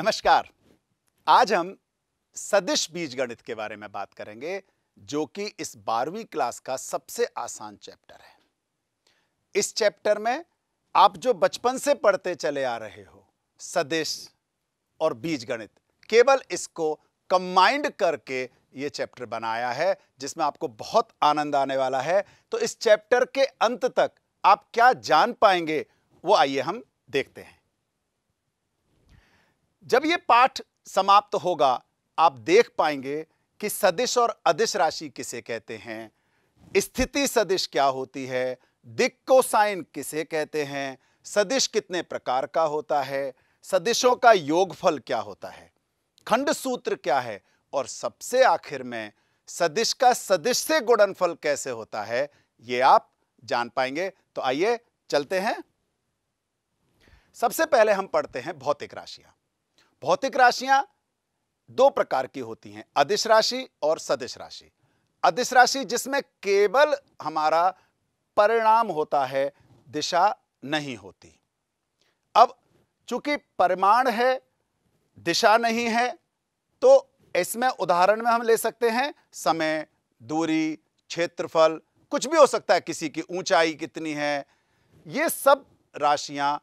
नमस्कार आज हम सदिश बीज गणित के बारे में बात करेंगे जो कि इस बारहवीं क्लास का सबसे आसान चैप्टर है इस चैप्टर में आप जो बचपन से पढ़ते चले आ रहे हो सदिश और बीज गणित केवल इसको कंबाइंड करके ये चैप्टर बनाया है जिसमें आपको बहुत आनंद आने वाला है तो इस चैप्टर के अंत तक आप क्या जान पाएंगे वो आइए हम देखते हैं जब ये पाठ समाप्त होगा आप देख पाएंगे कि सदिश और अदिश राशि किसे कहते हैं स्थिति सदिश क्या होती है दिक्को को साइन किसे कहते हैं सदिश कितने प्रकार का होता है सदिशों का योगफल क्या होता है खंड सूत्र क्या है और सबसे आखिर में सदिश का सदिश से गुणनफल कैसे होता है ये आप जान पाएंगे तो आइए चलते हैं सबसे पहले हम पढ़ते हैं भौतिक राशियां भौतिक राशियां दो प्रकार की होती हैं अदिश राशि और सदिश राशि अदिश राशि जिसमें केवल हमारा परिणाम होता है दिशा नहीं होती अब चूंकि परिमाण है दिशा नहीं है तो इसमें उदाहरण में हम ले सकते हैं समय दूरी क्षेत्रफल कुछ भी हो सकता है किसी की ऊंचाई कितनी है ये सब राशियां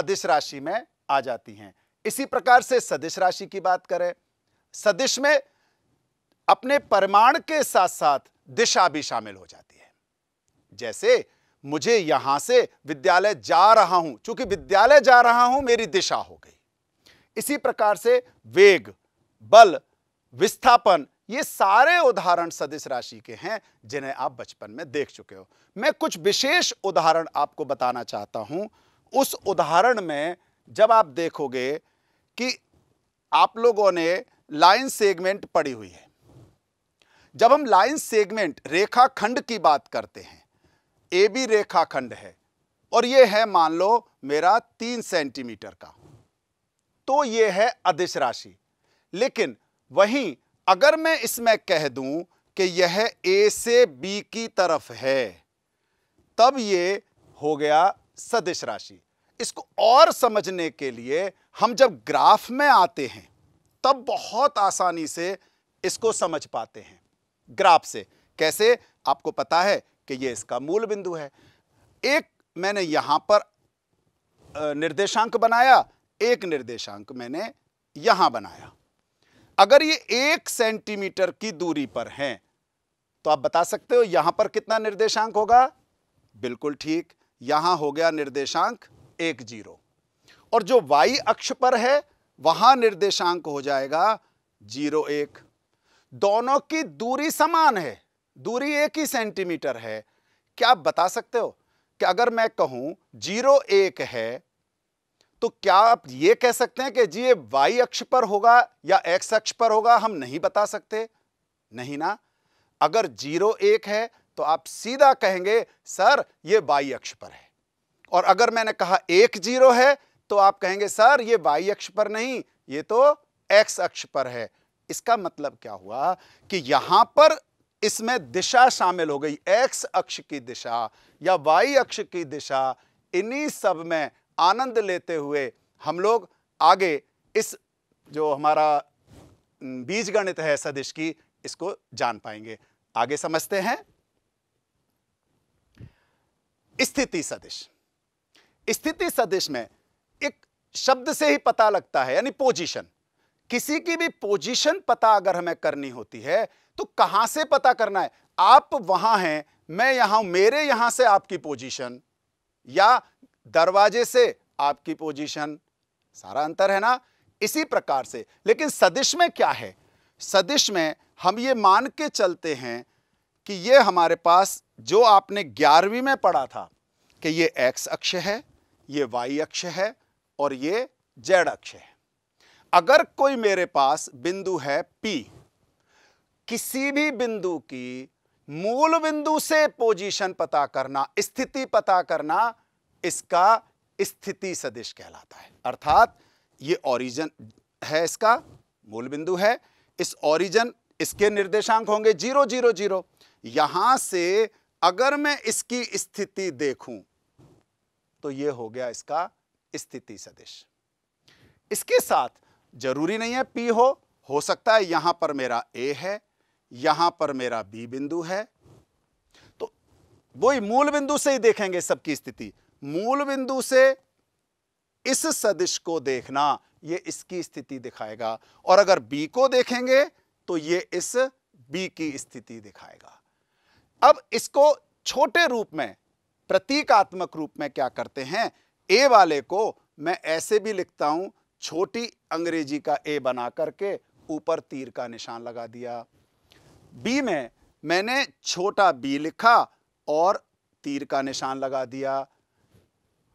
अधिस राशि में आ जाती हैं इसी प्रकार से सदिश राशि की बात करें सदिश में अपने परमाण के साथ साथ दिशा भी शामिल हो जाती है जैसे मुझे यहां से विद्यालय जा रहा हूं चूंकि विद्यालय जा रहा हूं मेरी दिशा हो गई इसी प्रकार से वेग बल विस्थापन ये सारे उदाहरण सदिश राशि के हैं जिन्हें आप बचपन में देख चुके हो मैं कुछ विशेष उदाहरण आपको बताना चाहता हूं उस उदाहरण में जब आप देखोगे कि आप लोगों ने लाइन सेगमेंट पढ़ी हुई है जब हम लाइन सेगमेंट रेखाखंड की बात करते हैं ए बी रेखाखंड है और यह है मान लो मेरा तीन सेंटीमीटर का तो यह है अदिश राशि लेकिन वहीं अगर मैं इसमें कह दूं कि यह ए से बी की तरफ है तब यह हो गया सदिश राशि इसको और समझने के लिए हम जब ग्राफ में आते हैं तब बहुत आसानी से इसको समझ पाते हैं ग्राफ से कैसे आपको पता है कि ये इसका मूल बिंदु है एक मैंने यहां पर निर्देशांक बनाया एक निर्देशांक मैंने यहां बनाया अगर ये एक सेंटीमीटर की दूरी पर हैं तो आप बता सकते हो यहां पर कितना निर्देशांक होगा बिल्कुल ठीक यहां हो गया निर्देशांक एक जीरो और जो वाई अक्ष पर है वहां निर्देशांक हो जाएगा जीरो एक दोनों की दूरी समान है दूरी एक ही सेंटीमीटर है क्या आप बता सकते हो कि अगर मैं कहूं जीरो एक है तो क्या आप यह कह सकते हैं कि जी ये वाई अक्ष पर होगा या एक्स अक्ष पर होगा हम नहीं बता सकते नहीं ना अगर जीरो एक है तो आप सीधा कहेंगे सर ये वाई अक्ष पर है और अगर मैंने कहा एक जीरो है तो आप कहेंगे सर ये वाई अक्ष पर नहीं ये तो एक्स अक्ष पर है इसका मतलब क्या हुआ कि यहां पर इसमें दिशा शामिल हो गई एक्स अक्ष की दिशा या वाई अक्ष की दिशा इन्हीं सब में आनंद लेते हुए हम लोग आगे इस जो हमारा बीज गणित है सदिश की इसको जान पाएंगे आगे समझते हैं स्थिति सदिश स्थिति सदिश में एक शब्द से ही पता लगता है यानी पोजीशन किसी की भी पोजीशन पता अगर हमें करनी होती है तो कहां से पता करना है आप वहां हैं मैं यहां हूं मेरे यहां से आपकी पोजीशन या दरवाजे से आपकी पोजीशन सारा अंतर है ना इसी प्रकार से लेकिन सदिश में क्या है सदिश में हम ये मान के चलते हैं कि ये हमारे पास जो आपने ग्यारहवीं में पढ़ा था कि ये एक्स अक्ष है ये वाई अक्ष है और ये जेड अक्ष है अगर कोई मेरे पास बिंदु है P किसी भी बिंदु की मूल बिंदु से पोजीशन पता करना स्थिति पता करना इसका स्थिति सदिश कहलाता है अर्थात ये ओरिजन है इसका मूल बिंदु है इस ओरिजिन इसके निर्देशांक होंगे जीरो जीरो जीरो यहां से अगर मैं इसकी स्थिति देखूं तो ये हो गया इसका स्थिति सदिश इसके साथ जरूरी नहीं है पी हो हो सकता है यहां पर मेरा ए है यहां पर मेरा बी बिंदु है तो वही मूल बिंदु से ही देखेंगे सबकी स्थिति मूल बिंदु से इस सदिश को देखना ये इसकी स्थिति दिखाएगा और अगर बी को देखेंगे तो ये इस बी की स्थिति दिखाएगा अब इसको छोटे रूप में प्रतीकात्मक रूप में क्या करते हैं ए वाले को मैं ऐसे भी लिखता हूँ छोटी अंग्रेजी का ए बना करके ऊपर तीर का निशान लगा दिया बी में मैंने छोटा बी लिखा और तीर का निशान लगा दिया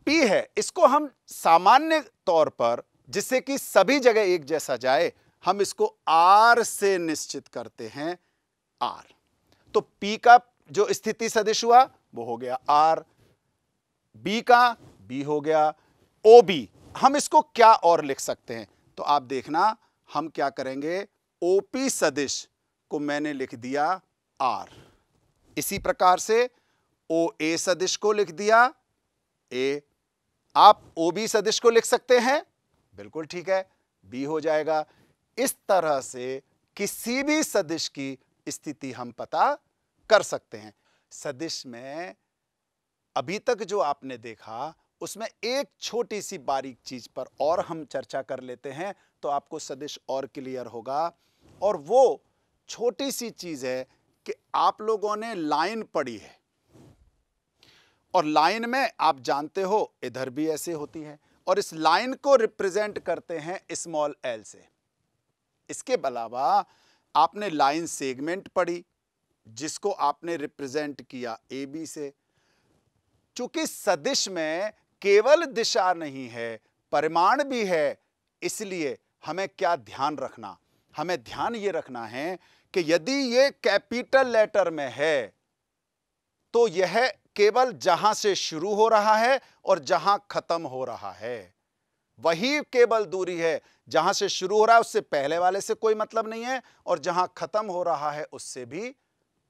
पी है इसको हम सामान्य तौर पर जिससे कि सभी जगह एक जैसा जाए हम इसको आर से निश्चित करते हैं आर तो पी का जो स्थिति सदिश हुआ वो हो गया आर बी का बी हो गया ओ बी हम इसको क्या और लिख सकते हैं तो आप देखना हम क्या करेंगे ओपी सदिश को मैंने लिख दिया आर इसी प्रकार से ओ ए सदिश को लिख दिया ए आप ओ बी सदिश को लिख सकते हैं बिल्कुल ठीक है बी हो जाएगा इस तरह से किसी भी सदिश की स्थिति हम पता कर सकते हैं सदिश में अभी तक जो आपने देखा उसमें एक छोटी सी बारीक चीज़ पर और हम चर्चा कर लेते हैं तो आपको सदिश और क्लियर होगा और वो छोटी सी चीज़ है कि आप लोगों ने लाइन पढ़ी है और लाइन में आप जानते हो इधर भी ऐसे होती है और इस लाइन को रिप्रेजेंट करते हैं स्मॉल एल से इसके अलावा आपने लाइन सेगमेंट पढ़ी जिसको आपने रिप्रेजेंट किया ए बी से चूंकि सदिश में केवल दिशा नहीं है परिमाण भी है इसलिए हमें क्या ध्यान रखना हमें ध्यान ये रखना है कि यदि ये कैपिटल लेटर में है तो यह केवल जहां से शुरू हो रहा है और जहां खत्म हो रहा है वही केवल दूरी है जहां से शुरू हो रहा है उससे पहले वाले से कोई मतलब नहीं है और जहां खत्म हो रहा है उससे भी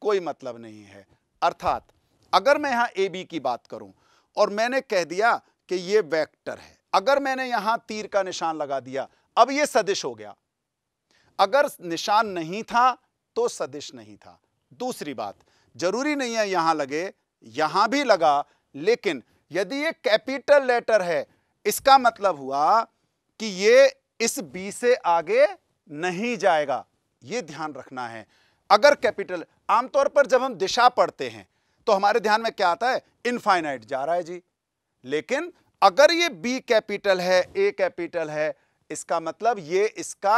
कोई मतलब नहीं है अर्थात अगर मैं यहां ए बी की बात करूं और मैंने कह दिया कि ये वेक्टर है अगर मैंने यहां तीर का निशान लगा दिया अब ये सदिश हो गया अगर निशान नहीं था तो सदिश नहीं था दूसरी बात जरूरी नहीं है यहां लगे यहां भी लगा लेकिन यदि ये कैपिटल लेटर है इसका मतलब हुआ कि ये इस बी से आगे नहीं जाएगा ये ध्यान रखना है अगर कैपिटल आमतौर पर जब हम दिशा पढ़ते हैं तो हमारे ध्यान में क्या आता है इनफाइनाइट जा रहा है जी लेकिन अगर ये बी कैपिटल है ए कैपिटल है इसका मतलब ये इसका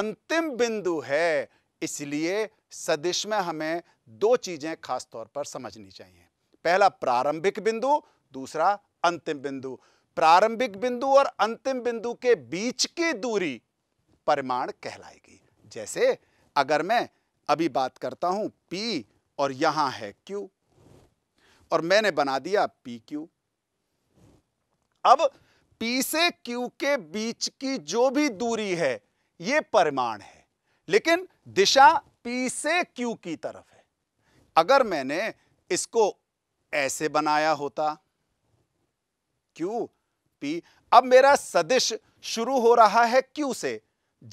अंतिम बिंदु है इसलिए सदिश में हमें दो चीजें खास तौर पर समझनी चाहिए पहला प्रारंभिक बिंदु दूसरा अंतिम बिंदु प्रारंभिक बिंदु और अंतिम बिंदु के बीच की दूरी परिमाण कहलाएगी जैसे अगर मैं अभी बात करता हूं P और यहां है Q और मैंने बना दिया पी क्यू अब पी से क्यू के बीच की जो भी दूरी है यह परिमाण है लेकिन दिशा पी से क्यू की तरफ है अगर मैंने इसको ऐसे बनाया होता क्यू पी अब मेरा सदिश शुरू हो रहा है क्यू से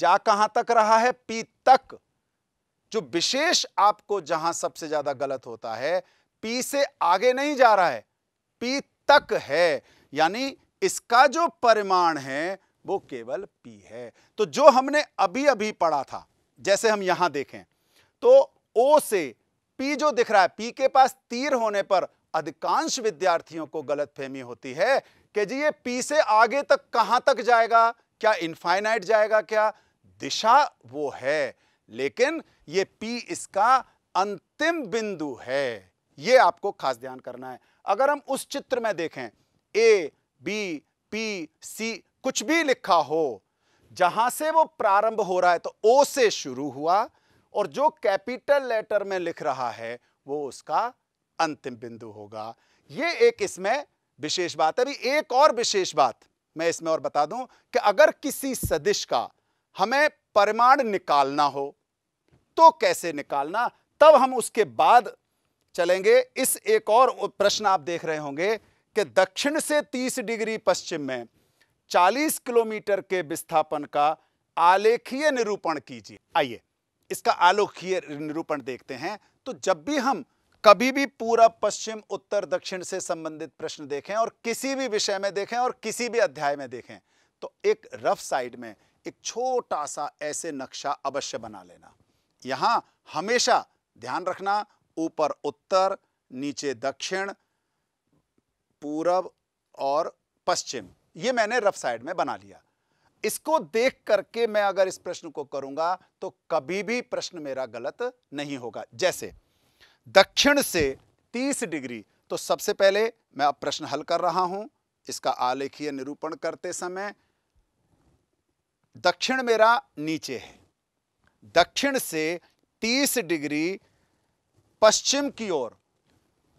जा कहां तक रहा है पी तक जो विशेष आपको जहां सबसे ज्यादा गलत होता है पी से आगे नहीं जा रहा है पी तक है यानी इसका जो परिमाण है वो केवल पी है तो जो हमने अभी अभी पढ़ा था जैसे हम यहां देखें तो ओ से पी जो दिख रहा है पी के पास तीर होने पर अधिकांश विद्यार्थियों को गलतफहमी होती है कि जी ये पी से आगे तक कहां तक जाएगा क्या इनफाइनाइट जाएगा क्या दिशा वो है लेकिन ये पी इसका अंतिम बिंदु है ये आपको खास ध्यान करना है अगर हम उस चित्र में देखें ए बी पी सी कुछ भी लिखा हो जहां से वो प्रारंभ हो रहा है तो ओ से शुरू हुआ और जो कैपिटल लेटर में लिख रहा है वो उसका अंतिम बिंदु होगा ये एक इसमें विशेष बात है अभी एक और विशेष बात मैं इसमें और बता दूं कि अगर किसी सदिश का हमें परिमाण निकालना हो तो कैसे निकालना तब हम उसके बाद चलेंगे इस एक और प्रश्न आप देख रहे होंगे कि दक्षिण से 30 डिग्री पश्चिम में 40 किलोमीटर के विस्थापन का आलेखीय निरूपण कीजिए आइए इसका आलोखीय निरूपण देखते हैं तो जब भी हम कभी भी पूरा पश्चिम उत्तर दक्षिण से संबंधित प्रश्न देखें और किसी भी विषय में देखें और किसी भी अध्याय में देखें तो एक रफ साइड में एक छोटा सा ऐसे नक्शा अवश्य बना लेना यहां हमेशा ध्यान रखना ऊपर उत्तर नीचे दक्षिण पूरब और पश्चिम ये मैंने रफ साइड में बना लिया इसको देख करके मैं अगर इस प्रश्न को करूंगा तो कभी भी प्रश्न मेरा गलत नहीं होगा जैसे दक्षिण से 30 डिग्री तो सबसे पहले मैं अब प्रश्न हल कर रहा हूं इसका आलेखीय निरूपण करते समय दक्षिण मेरा नीचे है दक्षिण से 30 डिग्री पश्चिम की ओर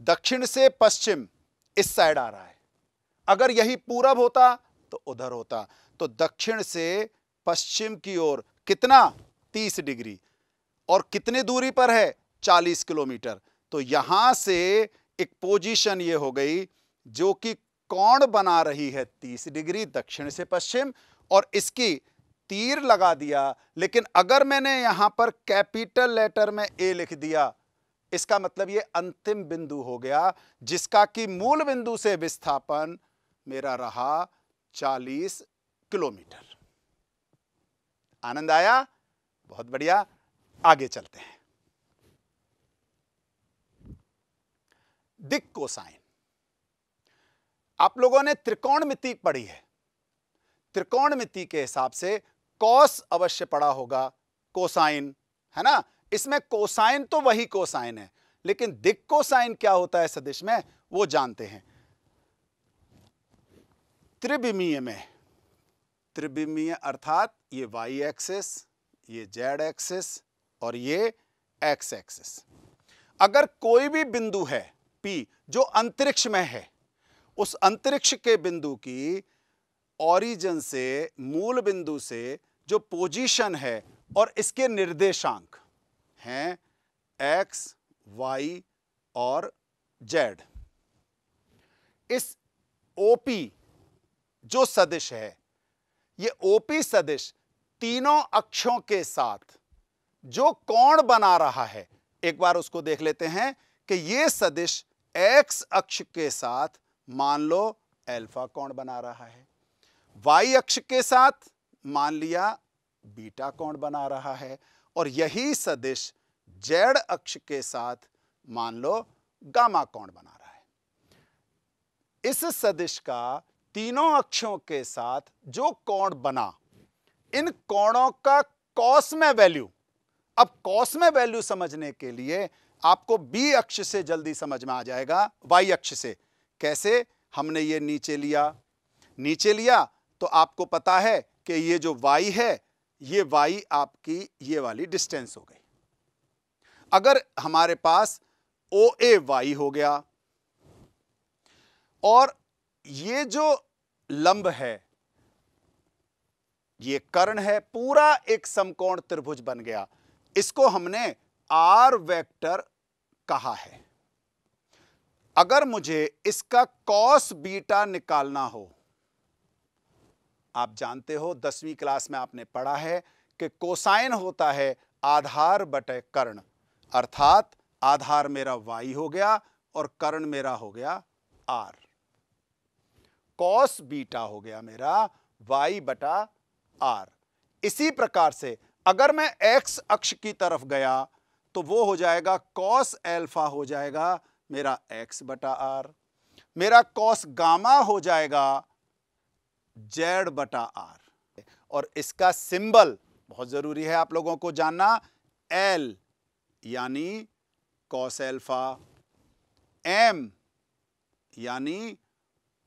दक्षिण से पश्चिम इस साइड आ रहा है अगर यही पूरब होता तो उधर होता तो दक्षिण से पश्चिम की ओर कितना 30 डिग्री और कितने दूरी पर है 40 किलोमीटर तो यहां से एक पोजीशन ये हो गई जो कि कौन बना रही है 30 डिग्री दक्षिण से पश्चिम और इसकी तीर लगा दिया लेकिन अगर मैंने यहां पर कैपिटल लेटर में ए लिख दिया इसका मतलब ये अंतिम बिंदु हो गया जिसका कि मूल बिंदु से विस्थापन मेरा रहा 40 किलोमीटर आनंद आया बहुत बढ़िया आगे चलते हैं दिक कोसाइन आप लोगों ने त्रिकोणमिति पढ़ी है त्रिकोणमिति के हिसाब से कॉस अवश्य पड़ा होगा कोसाइन है ना इसमें कोसाइन तो वही कोसाइन है लेकिन दिक कोसाइन क्या होता है सदिश में वो जानते हैं त्रिविमीय में त्रिविमीय अर्थात ये वाई एक्सिस ये जेड एक्सिस और ये एक्स एक्सिस अगर कोई भी बिंदु है पी जो अंतरिक्ष में है उस अंतरिक्ष के बिंदु की ओरिजिन से मूल बिंदु से जो पोजीशन है और इसके निर्देशांक हैं एक्स वाई और जेड इस ओपी जो सदिश है ये ओपी सदिश तीनों अक्षों के साथ जो कोण बना रहा है एक बार उसको देख लेते हैं कि ये सदिश एक्स अक्ष के साथ मान लो अल्फा कोण बना रहा है वाई अक्ष के साथ मान लिया बीटा कोण बना रहा है और यही सदिश जेड अक्ष के साथ मान लो गामा कोण बना रहा है इस सदिश का तीनों अक्षों के साथ जो कोण बना इन कोणों का कॉस में वैल्यू अब कॉस में वैल्यू समझने के लिए आपको बी अक्ष से जल्दी समझ में आ जाएगा वाई अक्ष से कैसे हमने ये नीचे लिया नीचे लिया तो आपको पता है कि ये जो वाई है ये वाई आपकी ये वाली डिस्टेंस हो गई अगर हमारे पास ओ ए वाई हो गया और ये जो लंब है ये कर्ण है पूरा एक समकोण त्रिभुज बन गया इसको हमने आर वेक्टर कहा है अगर मुझे इसका कॉस बीटा निकालना हो आप जानते हो दसवीं क्लास में आपने पढ़ा है कि कोसाइन होता है आधार बटे कर्ण अर्थात आधार मेरा वाई हो गया और कर्ण मेरा हो गया आर कॉस बीटा हो गया मेरा वाई बटा आर इसी प्रकार से अगर मैं एक्स अक्ष की तरफ गया तो वो हो जाएगा कॉस एल्फा हो जाएगा मेरा एक्स बटा आर मेरा कॉस गामा हो जाएगा जेड बटा आर और इसका सिंबल बहुत ज़रूरी है आप लोगों को जानना एल यानी कॉस एल्फा एम यानी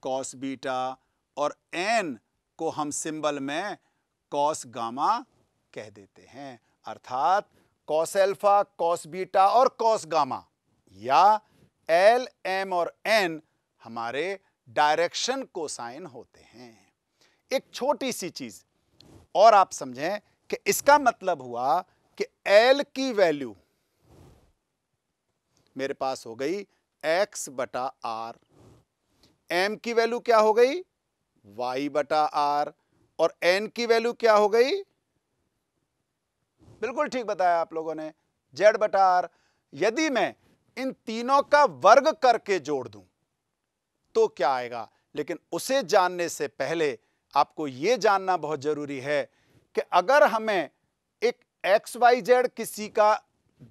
कॉस बीटा और एन को हम सिंबल में कॉस गामा कह देते हैं अर्थात कॉस एल्फा कॉस बीटा और कॉस गामा या एल एम और एन हमारे डायरेक्शन कोसाइन होते हैं एक छोटी सी चीज और आप समझें कि इसका मतलब हुआ कि एल की वैल्यू मेरे पास हो गई एक्स बटा आर एम की वैल्यू क्या हो गई वाई बटा आर और एन की वैल्यू क्या हो गई बिल्कुल ठीक बताया आप लोगों ने जेड बटा आर यदि मैं इन तीनों का वर्ग करके जोड़ दूं तो क्या आएगा लेकिन उसे जानने से पहले आपको ये जानना बहुत ज़रूरी है कि अगर हमें एक एक्स वाई जेड किसी का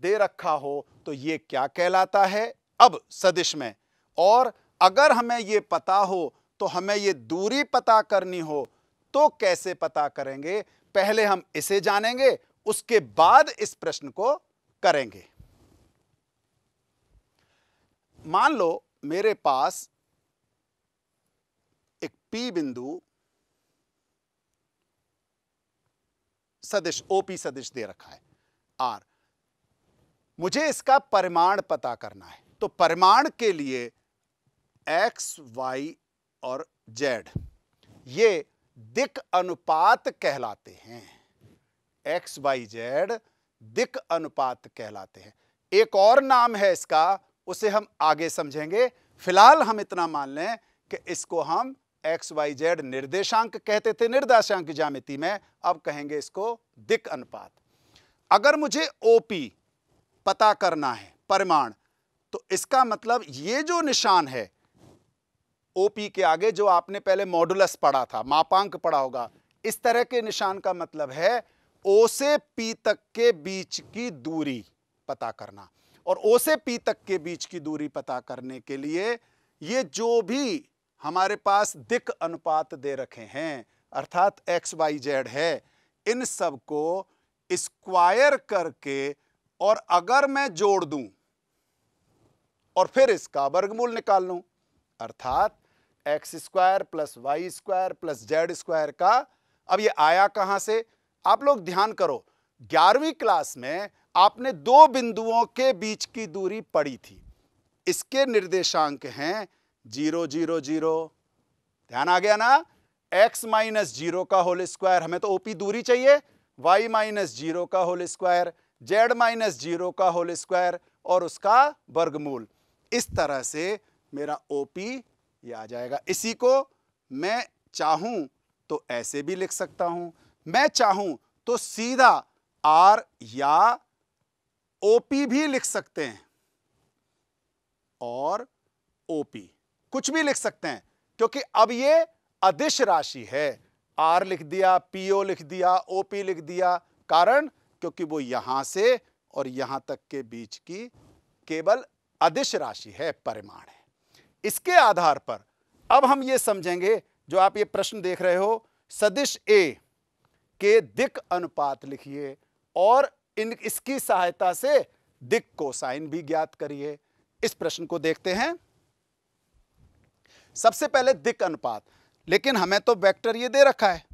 दे रखा हो तो ये क्या कहलाता है अब सदिश में और अगर हमें ये पता हो तो हमें ये दूरी पता करनी हो तो कैसे पता करेंगे पहले हम इसे जानेंगे उसके बाद इस प्रश्न को करेंगे मान लो मेरे पास एक पी बिंदु सदिश ओपी सदिश दे रखा है आर मुझे इसका परिमाण पता करना है तो परिमाण के लिए एक्स वाई और जेड ये दिक अनुपात कहलाते हैं एक्स वाई जेड दिक अनुपात कहलाते हैं एक और नाम है इसका उसे हम आगे समझेंगे फिलहाल हम इतना मान लें कि इसको हम एक्स वाई जेड निर्देशांक कहते थे निर्देशांक ज्यामिति में अब कहेंगे इसको दिक अनुपात अगर मुझे ओपी पता करना है परिमाण तो इसका मतलब ये जो निशान है ओपी के आगे जो आपने पहले मॉडुलस पढ़ा था मापांक पढ़ा होगा इस तरह के निशान का मतलब है ओ से पी तक के बीच की दूरी पता करना और ओ से पी तक के बीच की दूरी पता करने के लिए ये जो भी हमारे पास दिक अनुपात दे रखे हैं अर्थात एक्स वाई जेड है इन सब को स्क्वायर करके और अगर मैं जोड़ दूं और फिर इसका वर्गमूल निकाल लूं अर्थात X square plus Y square plus Z square का अब ये आया कहां से आप लोग ध्यान करो ग्यारहवीं क्लास में आपने दो बिंदुओं के बीच की दूरी पड़ी थी इसके निर्देशांक हैं जीरो जीरो जीरो ध्यान आ गया ना x माइनस जीरो का होल स्क्वायर हमें तो ओपी दूरी चाहिए y माइनस जीरो का whole square z minus zero का होल स्क्वायर और उसका वर्गमूल इस तरह से मेरा ओपी ये आ जाएगा इसी को मैं चाहूं तो ऐसे भी लिख सकता हूं मैं चाहूं तो सीधा आर या ओपी भी लिख सकते हैं और ओपी कुछ भी लिख सकते हैं क्योंकि अब ये अदिश राशि है आर लिख दिया पीओ लिख दिया ओपी लिख दिया कारण क्योंकि वो यहां से और यहां तक के बीच की केवल अदिश राशि है परिमाण है इसके आधार पर अब हम ये समझेंगे जो आप ये प्रश्न देख रहे हो सदिश ए के दिक अनुपात लिखिए और इन इसकी सहायता से दिक कोसाइन भी ज्ञात करिए इस प्रश्न को देखते हैं सबसे पहले दिक अनुपात लेकिन हमें तो वेक्टर ये दे रखा है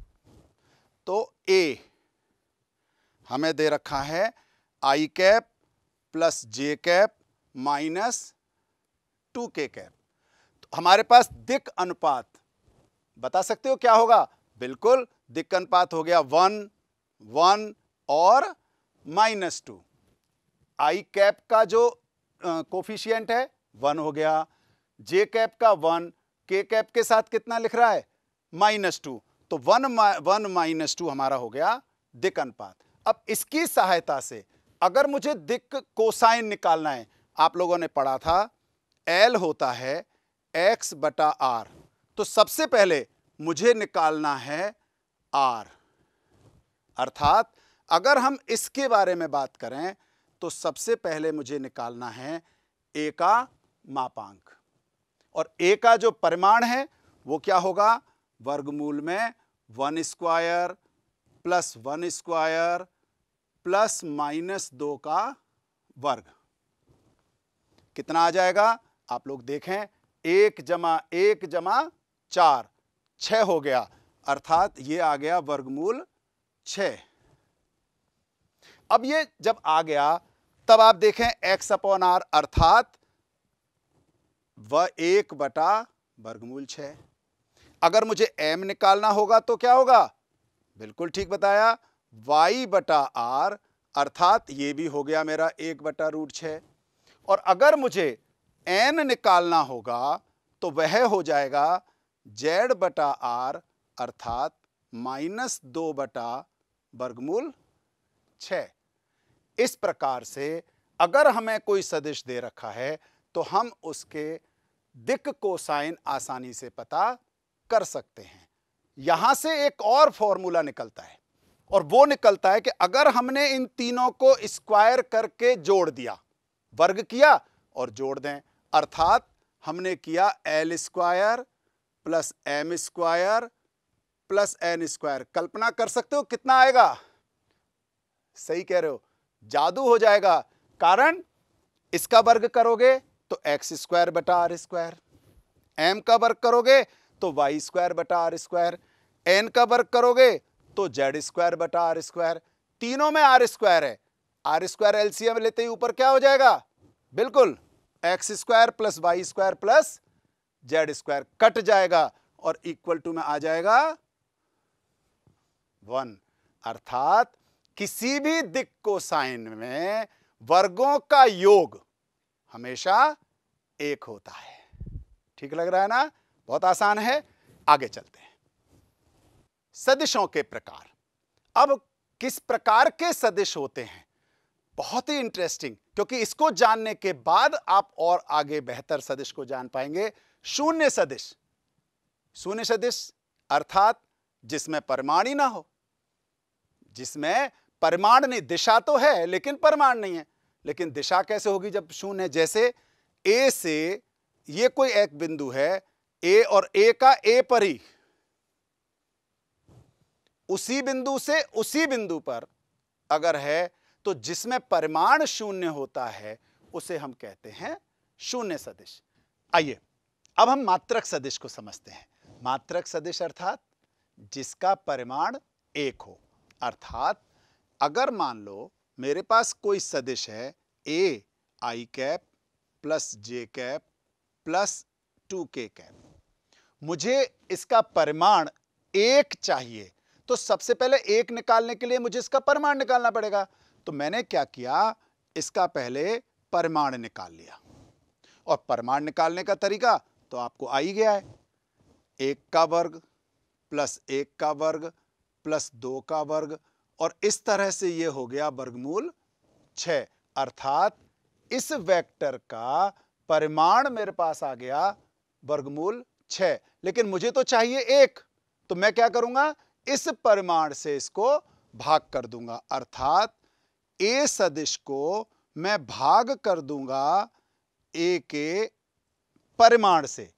तो ए हमें दे रखा है आई कैप प्लस जे कैप माइनस टू के कैप तो हमारे पास दिक अनुपात बता सकते हो क्या होगा बिल्कुल दिक अनुपात हो गया वन वन और माइनस टू आई कैप का जो कोफिशियंट है वन हो गया जे कैप का वन के कैप के साथ कितना लिख रहा है माइनस टू तो वन वन माइनस टू हमारा हो गया दिक अनुपात अब इसकी सहायता से अगर मुझे दिक कोसाइन निकालना है आप लोगों ने पढ़ा था एल होता है एक्स बटा आर तो सबसे पहले मुझे निकालना है आर अर्थात अगर हम इसके बारे में बात करें तो सबसे पहले मुझे निकालना है ए का मापांक और ए का जो परिमाण है वो क्या होगा वर्गमूल में one square plus one square plus minus दो का वर्ग कितना आ जाएगा आप लोग देखें एक जमा एक जमा चार छ हो गया अर्थात ये आ गया वर्गमूल छ अब ये जब आ गया तब आप देखें x अपॉन आर अर्थात वह एक बटा वर्गमूल छ अगर मुझे m निकालना होगा तो क्या होगा बिल्कुल ठीक बताया y बटा आर अर्थात ये भी हो गया मेरा एक बटा रूट छ और अगर मुझे n निकालना होगा तो वह हो जाएगा z बटा आर अर्थात माइनस दो बटा वर्गमूल छ इस प्रकार से अगर हमें कोई सदिश दे रखा है तो हम उसके दिक साइन आसानी से पता कर सकते हैं यहां से एक और फॉर्मूला निकलता है और वो निकलता है कि अगर हमने इन तीनों को स्क्वायर करके जोड़ दिया वर्ग किया और जोड़ दें अर्थात हमने किया L square plus M square plus N square कल्पना कर सकते हो कितना आएगा सही कह रहे हो जादू हो जाएगा कारण इसका वर्ग करोगे तो एक्स स्क्वायर बटा आर स्क्वायर एम का वर्क करोगे तो वाई स्क्वायर बटा आर स्क्वायर एन का वर्क करोगे तो जेड स्क्वायर बटा आर स्क्वायर तीनों में आर स्क्वायर है आर स्क्वायर एलसीएम लेते ही ऊपर क्या हो जाएगा बिल्कुल x square plus Y square plus Z square cut जाएगा और इक्वल टू में आ जाएगा वन अर्थात किसी भी दिक को साइन में वर्गों का योग हमेशा एक होता है ठीक लग रहा है ना बहुत आसान है आगे चलते हैं सदिशों के प्रकार अब किस प्रकार के सदिश होते हैं बहुत ही इंटरेस्टिंग क्योंकि इसको जानने के बाद आप और आगे बेहतर सदिश को जान पाएंगे शून्य सदिश शून्य सदिश अर्थात जिसमें परमाणु ना हो जिसमें परमाणु नहीं दिशा तो है लेकिन परमाणु नहीं है लेकिन दिशा कैसे होगी जब शून्य है जैसे ए से ये कोई एक बिंदु है ए और ए का ए पर ही उसी बिंदु से उसी बिंदु पर अगर है तो जिसमें परिमाण शून्य होता है उसे हम कहते हैं शून्य सदिश आइए अब हम मात्रक सदिश को समझते हैं मात्रक सदिश अर्थात जिसका परिमाण एक हो अर्थात अगर मान लो मेरे पास कोई सदिश है a i cap plus J cap plus two के कैप मुझे इसका परिमाण एक चाहिए तो सबसे पहले एक निकालने के लिए मुझे इसका परिमाण निकालना पड़ेगा तो मैंने क्या किया इसका पहले परिमाण निकाल लिया और परिमाण निकालने का तरीका तो आपको आ ही गया है एक का वर्ग प्लस एक का वर्ग प्लस दो का वर्ग और इस तरह से ये हो गया वर्गमूल छ अर्थात इस वेक्टर का परिमाण मेरे पास आ गया वर्गमूल छ लेकिन मुझे तो चाहिए एक तो मैं क्या करूंगा इस परिमाण से इसको भाग कर दूंगा अर्थात ए सदिश को मैं भाग कर दूंगा ए के परिमाण से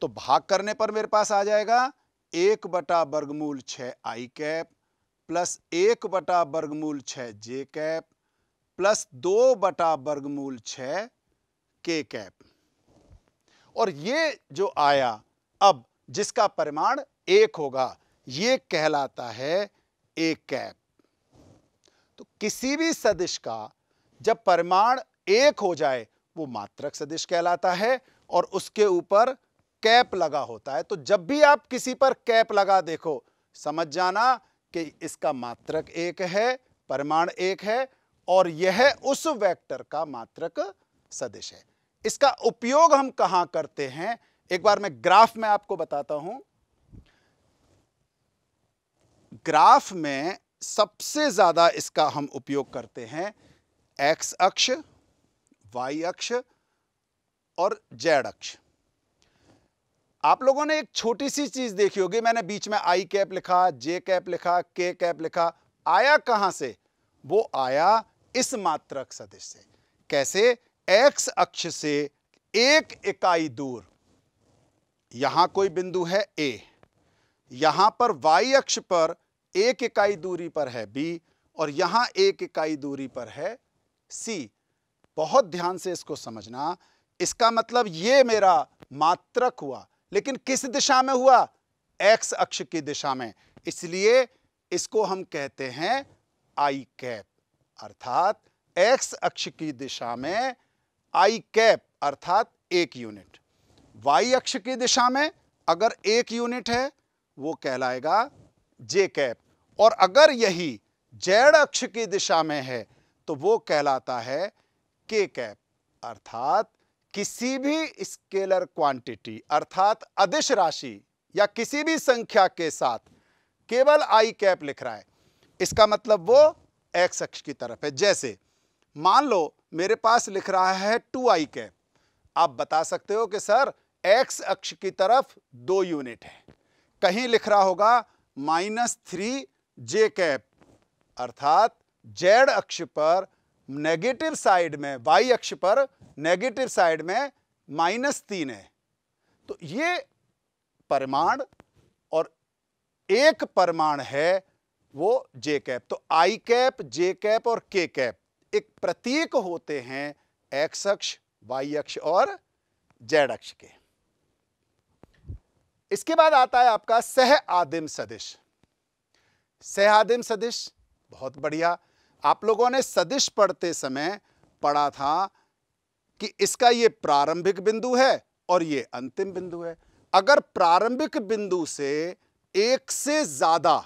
तो भाग करने पर मेरे पास आ जाएगा एक बटा वर्गमूल छ आई कैप प्लस एक बटा वर्गमूल छ जे कैप प्लस दो बटा वर्गमूल छ के कैप और ये जो आया अब जिसका परिमाण एक होगा ये कहलाता है एक कैप तो किसी भी सदिश का जब परिमाण एक हो जाए वो मात्रक सदिश कहलाता है और उसके ऊपर कैप लगा होता है तो जब भी आप किसी पर कैप लगा देखो समझ जाना कि इसका मात्रक एक है परिमाण एक है और यह उस वेक्टर का मात्रक सदिश है इसका उपयोग हम कहां करते हैं एक बार मैं ग्राफ में आपको बताता हूं ग्राफ में सबसे ज्यादा इसका हम उपयोग करते हैं एक्स अक्ष वाई अक्ष और जेड अक्ष आप लोगों ने एक छोटी सी चीज देखी होगी मैंने बीच में आई कैप लिखा जे कैप लिखा के कैप लिखा आया कहां से वो आया इस मात्रक सदिश से कैसे एक्स अक्ष से एक इकाई दूर यहां कोई बिंदु है ए यहां पर वाई अक्ष पर एक इकाई दूरी पर है बी और यहां एक इकाई दूरी पर है सी बहुत ध्यान से इसको समझना इसका मतलब ये मेरा मात्रक हुआ लेकिन किस दिशा में हुआ एक्स अक्ष की दिशा में इसलिए इसको हम कहते हैं आई कैप अर्थात एक्स अक्ष की दिशा में आई कैप अर्थात एक यूनिट वाई अक्ष की दिशा में अगर एक यूनिट है वो कहलाएगा जे कैप और अगर यही जेड अक्ष की दिशा में है तो वो कहलाता है के कैप अर्थात किसी भी स्केलर क्वांटिटी अर्थात अदिश राशि या किसी भी संख्या के साथ केवल आई कैप लिख रहा है इसका मतलब वो एक्स अक्ष की तरफ है जैसे मान लो मेरे पास लिख रहा है टू आई कैप आप बता सकते हो कि सर एक्स अक्ष की तरफ दो यूनिट है कहीं लिख रहा होगा माइनस थ्री जे कैप अर्थात जेड अक्ष पर नेगेटिव साइड में वाई अक्ष पर नेगेटिव साइड में माइनस तीन है तो ये परिमाण और एक परिमाण है वो जे कैप तो आई कैप जे कैप और के कैप एक प्रतीक होते हैं एक्स अक्ष वाई अक्ष और जेड अक्ष के इसके बाद आता है आपका सह आदिम सदिश सह आदिम सदिश बहुत बढ़िया आप लोगों ने सदिश पढ़ते समय पढ़ा था कि इसका ये प्रारंभिक बिंदु है और ये अंतिम बिंदु है अगर प्रारंभिक बिंदु से एक से ज़्यादा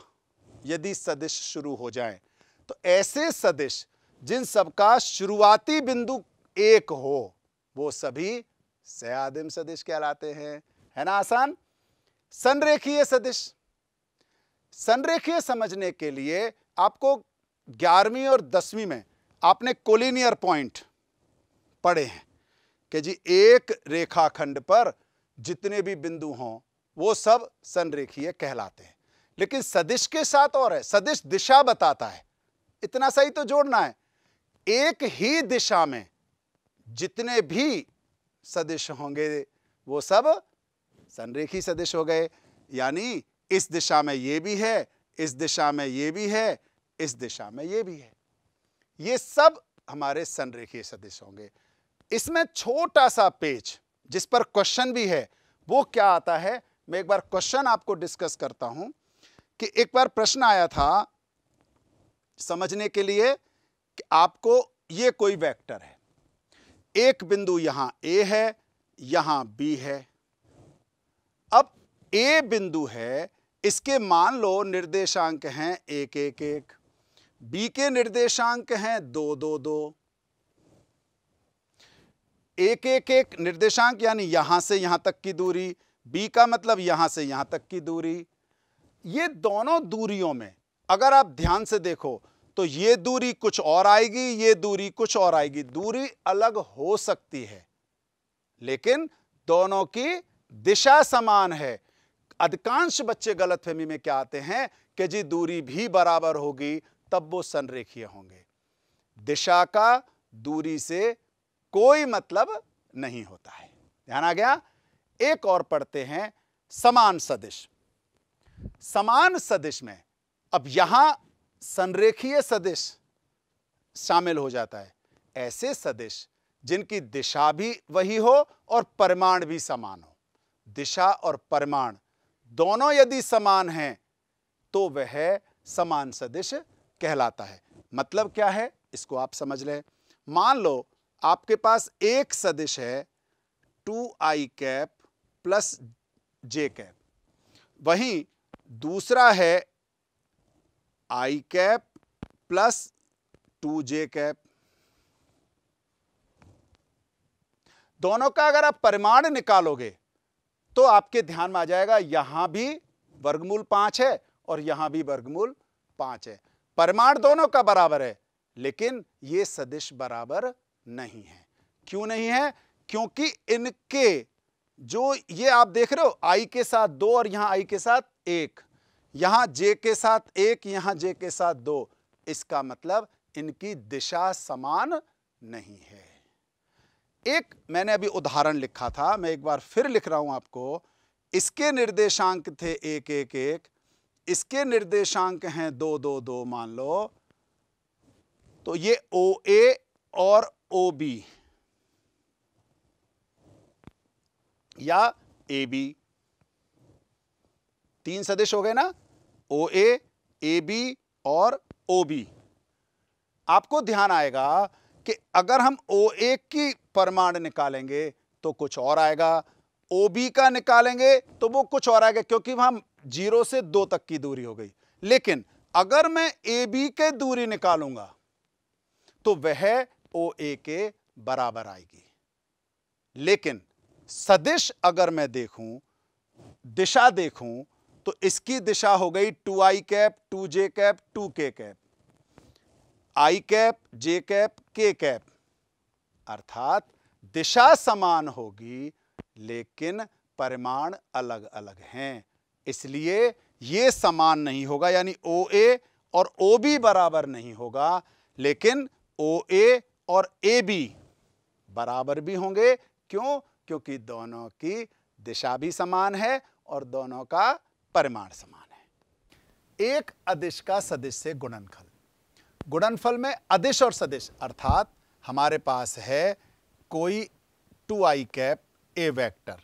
यदि सदिश शुरू हो जाए तो ऐसे सदिश जिन सबका शुरुआती बिंदु एक हो वो सभी सयादिम सदिश कहलाते हैं है ना आसान संरेखीय सदिश संरेखीय समझने के लिए आपको ग्यारहवीं और दसवीं में आपने कोलिनियर पॉइंट पढ़े हैं कि जी एक रेखाखंड पर जितने भी बिंदु हों वो सब संरेखीय कहलाते हैं लेकिन सदिश के साथ और है सदिश दिशा बताता है इतना सही तो जोड़ना है एक ही दिशा में जितने भी सदिश होंगे वो सब संरेखी सदिश हो गए यानी इस दिशा में ये भी है इस दिशा में ये भी है इस दिशा में ये भी है ये सब हमारे संरेखीय सदिश होंगे इसमें छोटा सा पेज जिस पर क्वेश्चन भी है वो क्या आता है मैं एक बार क्वेश्चन आपको डिस्कस करता हूं कि एक बार प्रश्न आया था समझने के लिए कि आपको ये कोई वेक्टर है एक बिंदु यहां ए है यहां बी है अब ए बिंदु है इसके मान लो निर्देशांक हैं एक एक एक बी के निर्देशांक हैं दो दो दो एक एक एक निर्देशांक यानी यहां से यहां तक की दूरी बी का मतलब यहां से यहां तक की दूरी ये दोनों दूरियों में अगर आप ध्यान से देखो तो ये दूरी कुछ और आएगी ये दूरी कुछ और आएगी दूरी अलग हो सकती है लेकिन दोनों की दिशा समान है अधिकांश बच्चे गलतफहमी में क्या आते हैं कि जी दूरी भी बराबर होगी तब वो संरेखीय होंगे दिशा का दूरी से कोई मतलब नहीं होता है ध्यान आ गया एक और पढ़ते हैं समान सदिश समान सदिश में अब यहां संरेखीय सदिश शामिल हो जाता है ऐसे सदिश जिनकी दिशा भी वही हो और परिमाण भी समान हो दिशा और परिमाण दोनों यदि समान हैं तो वह समान सदिश कहलाता है मतलब क्या है इसको आप समझ लें मान लो आपके पास एक सदिश है टू आई कैप प्लस जे कैप वहीं दूसरा है आई cap plus two j cap दोनों का अगर आप परिमाण निकालोगे तो आपके ध्यान में आ जाएगा यहां भी वर्गमूल पांच है और यहां भी वर्गमूल पांच है परमाण दोनों का बराबर है लेकिन ये सदिश बराबर नहीं है क्यों नहीं है क्योंकि इनके जो ये आप देख रहे हो आई के साथ दो और यहां आई के साथ एक यहां जे के साथ एक यहां जे के साथ दो इसका मतलब इनकी दिशा समान नहीं है एक मैंने अभी उदाहरण लिखा था मैं एक बार फिर लिख रहा हूं आपको इसके निर्देशांक थे एक एक एक इसके निर्देशांक हैं दो दो दो मान लो तो ये ओ ए और ओ बी या ए बी तीन सदिश हो गए ना ओ ए ए बी और ओ बी आपको ध्यान आएगा कि अगर हम ओ ए की परमाण निकालेंगे तो कुछ और आएगा ओबी का निकालेंगे तो वो कुछ और आएगा क्योंकि हम जीरो से दो तक की दूरी हो गई लेकिन अगर मैं ए बी के दूरी निकालूंगा तो वह ओ ए के बराबर आएगी लेकिन सदिश अगर मैं देखूं दिशा देखूं तो इसकी दिशा हो गई टू आई cap two j cap two के cap i cap j cap k cap अर्थात दिशा समान होगी लेकिन परिमाण अलग अलग हैं इसलिए ये समान नहीं होगा यानी ओ ए और ओ बी बराबर नहीं होगा लेकिन ओ ए और ए बी बराबर भी होंगे क्यों क्योंकि दोनों की दिशा भी समान है और दोनों का परिमाण समान है एक अदिश का सदिश से गुणनफल गुणनफल में अदिश और सदिश अर्थात हमारे पास है कोई two I cap a vector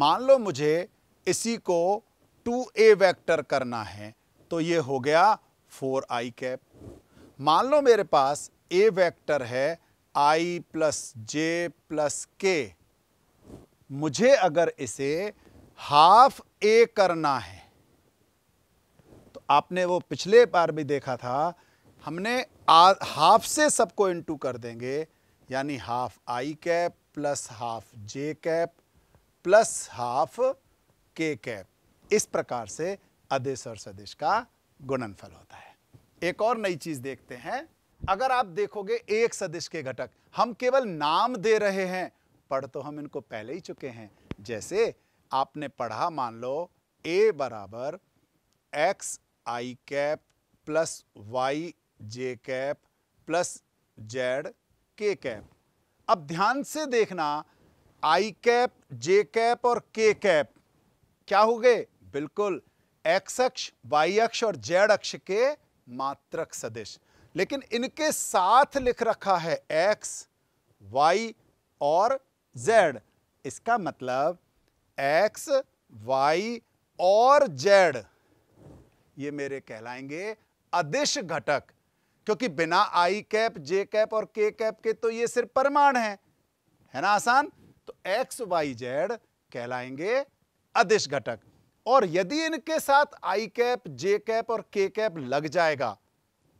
मान लो मुझे इसी को टू ए वैक्टर करना है तो ये हो गया फोर आई कैप मान लो मेरे पास ए वेक्टर है आई प्लस जे प्लस के मुझे अगर इसे हाफ ए करना है तो आपने वो पिछले बार भी देखा था हमने हाफ से सबको इंटू कर देंगे यानी half i cap plus half j cap plus half k cap इस प्रकार से अदेश और सदिश का गुणनफल होता है एक और नई चीज देखते हैं अगर आप देखोगे एक सदिश के घटक हम केवल नाम दे रहे हैं पढ़ तो हम इनको पहले ही चुके हैं जैसे आपने पढ़ा मान लो ए बराबर x i cap plus y j cap plus z k cap अब ध्यान से देखना आई कैप जे कैप और के कैप क्या हो गए बिल्कुल एक्स अक्ष वाई अक्ष और जेड अक्ष के मात्रक सदिश लेकिन इनके साथ लिख रखा है एक्स वाई और जेड इसका मतलब एक्स वाई और जेड ये मेरे कहलाएंगे अदिश घटक क्योंकि बिना आई कैप जे कैप और के कैप के तो ये सिर्फ परमाण है है ना आसान तो एक्स वाई जेड कहलाएंगे अदिश घटक और यदि इनके साथ आई कैप जे कैप और के कैप लग जाएगा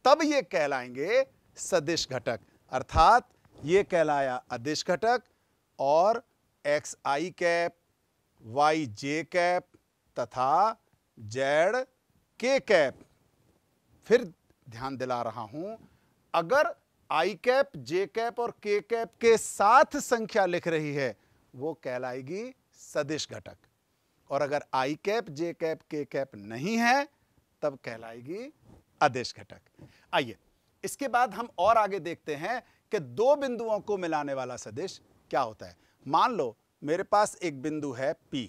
तब ये कहलाएंगे सदिश घटक अर्थात ये कहलाया अदिश घटक और x i cap y j cap तथा जेड के कैप फिर ध्यान दिला रहा हूं अगर आई कैप जे कैप और के कैप के साथ संख्या लिख रही है वो कहलाएगी सदिश घटक और अगर i cap j cap k cap नहीं है तब कहलाएगी अदिश घटक आइए इसके बाद हम और आगे देखते हैं कि दो बिंदुओं को मिलाने वाला सदिश क्या होता है मान लो मेरे पास एक बिंदु है P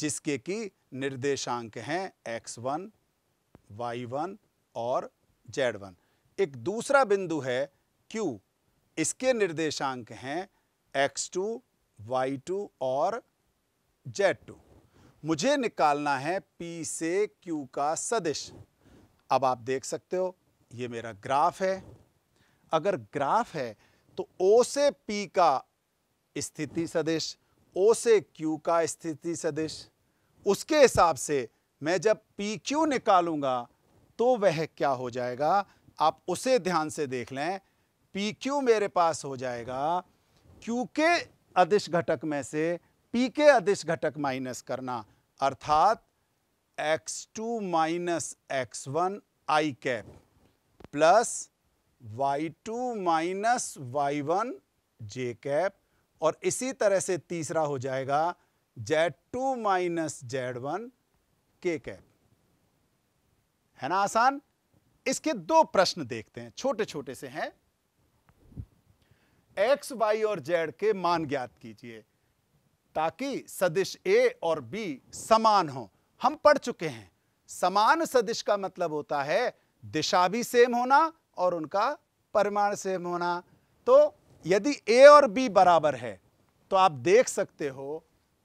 जिसके की निर्देशांक हैं x1, y1 और जेड वन एक दूसरा बिंदु है क्यू इसके निर्देशांक हैं एक्स टू वाई टू और जेड टू मुझे निकालना है पी से क्यू का सदिश अब आप देख सकते हो ये मेरा ग्राफ है अगर ग्राफ है तो ओ से पी का स्थिति सदिश ओ से क्यू का स्थिति सदिश उसके हिसाब से मैं जब पी क्यू निकालूंगा तो वह क्या हो जाएगा आप उसे ध्यान से देख लें पी क्यू मेरे पास हो जाएगा क्यू के अदिश घटक में से पी के अदिश घटक माइनस करना अर्थात x two minus x one i cap plus y two minus y one j cap और इसी तरह से तीसरा हो जाएगा z two minus z one के कैप है ना आसान इसके दो प्रश्न देखते हैं छोटे छोटे से हैं एक्स वाई और जेड के मान ज्ञात कीजिए ताकि सदिश ए और बी समान हो हम पढ़ चुके हैं समान सदिश का मतलब होता है दिशा भी सेम होना और उनका परिमाण सेम होना तो यदि ए और बी बराबर है तो आप देख सकते हो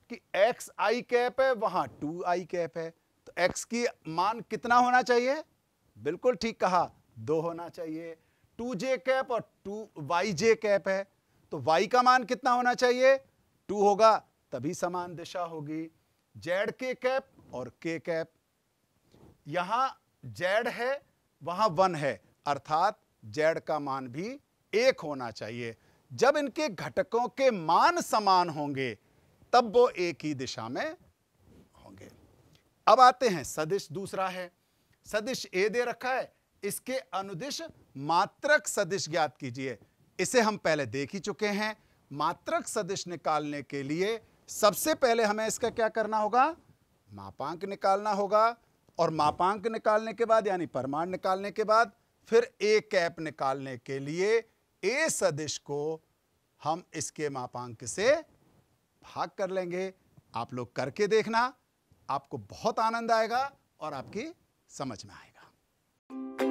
कि एक्स आई कैप है वहां टू आई कैप है एक्स की मान कितना होना चाहिए बिल्कुल ठीक कहा दो होना चाहिए टू जे कैप और टू वाई जे कैप है तो वाई का मान कितना होना चाहिए टू होगा तभी समान दिशा होगी जेड के कैप और के कैप यहां जेड है वहां वन है अर्थात जेड का मान भी एक होना चाहिए जब इनके घटकों के मान समान होंगे तब वो एक ही दिशा में अब आते हैं सदिश दूसरा है सदिश ए दे रखा है इसके अनुदिश मात्रक सदिश ज्ञात कीजिए इसे हम पहले देख ही चुके हैं मात्रक सदिश निकालने के लिए सबसे पहले हमें इसका क्या करना होगा मापांक निकालना होगा और मापांक निकालने के बाद यानी परमाण निकालने के बाद फिर ए कैप निकालने के लिए ए सदिश को हम इसके मापांक से भाग कर लेंगे आप लोग करके देखना आपको बहुत आनंद आएगा और आपकी समझ में आएगा